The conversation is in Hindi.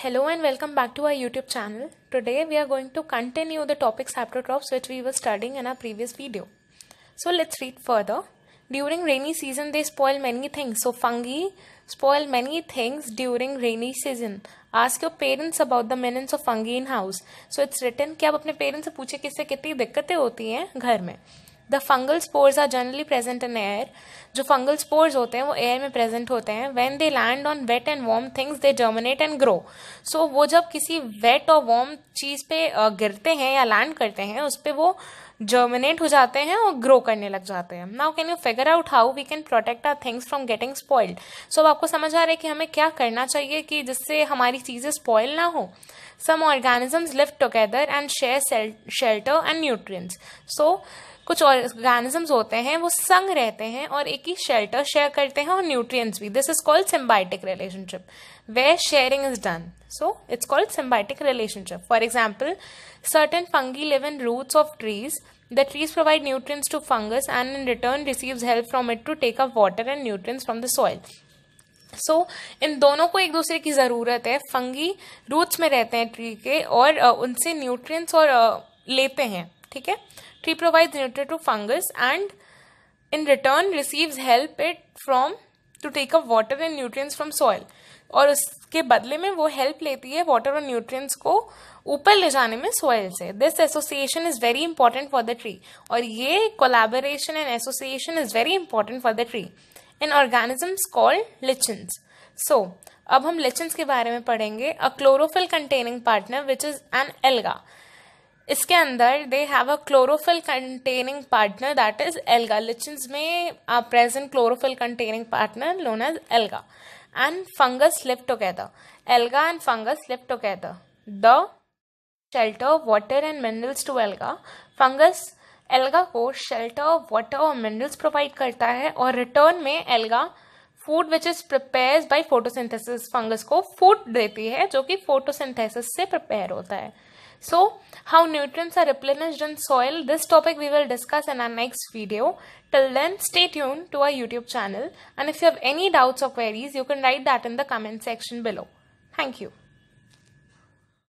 Hello and welcome back to our YouTube channel. Today we are going to continue the topics haplotrophs which we were studying in our previous video. So let's read further. During rainy season they spoil many things. So fungi spoil many things during rainy season. Ask your parents about the menace of fungi in house. So it's written कि आप अपने parents से पूछे किससे कितनी दिक्कतें होती हैं घर में the fungal spores are generally present in air जो फंगल स्पोर्स होते हैं वो एयर में प्रेजेंट होते हैं when they land on wet and warm things they germinate and grow so वो जब किसी वेट और वॉर्म चीज़ पे गिरते हैं या लैंड करते हैं उस पर वो जर्मिनेट हो जाते हैं और ग्रो करने लग जाते हैं now can you figure out how we can protect our things from getting spoiled so अब आपको समझ आ रहा है कि हमें क्या करना चाहिए कि जिससे हमारी चीज़ें स्पॉइल ना हो some organisms live together and share shelter and nutrient so कुछ ऑर्गेनिजम्स होते हैं वो संग रहते हैं और एक ही शेल्टर शेयर करते हैं और न्यूट्रिएंट्स भी this is called symbiotic relationship way sharing is done so it's called symbiotic relationship for example certain fungi live in roots of trees the trees provide nutrients to fungus and in return receives help from it to take up water and nutrients from the soil so so, इन दोनों को एक दूसरे की ज़रूरत है फंगी रूट्स में रहते हैं ट्री के और उनसे न्यूट्रिएंट्स और लेते हैं ठीक है tree provide nutrient to fungus and in return receives help it from to take up water and nutrients from soil और उसके बदले में वो हेल्प लेती है वाटर और न्यूट्रिएंट्स को ऊपर ले जाने में सॉइल से this association is very important for the tree और ये collaboration and association is very important for the tree in organisms called lichens so अब हम लिचन्स के बारे में पढ़ेंगे a chlorophyll containing partner which is an alga इसके अंदर they have a chlorophyll containing partner that is alga lichens में present chlorophyll containing partner known as alga and fungus live together alga and fungus live together the shelter water and minerals to alga fungus alga को शेल्टर वाटर और मिनरल्स प्रोवाइड करता है और रिटर्न में alga food which is prepare by photosynthesis fungus को फूड देती है जो कि फोटोसिंथेसिस से प्रिपेयर होता है So, how nutrients are replenished in soil, this topic we will discuss in our next video. Till then, stay tuned to our YouTube channel and if you have any doubts or queries, you can write that in the comment section below. Thank you.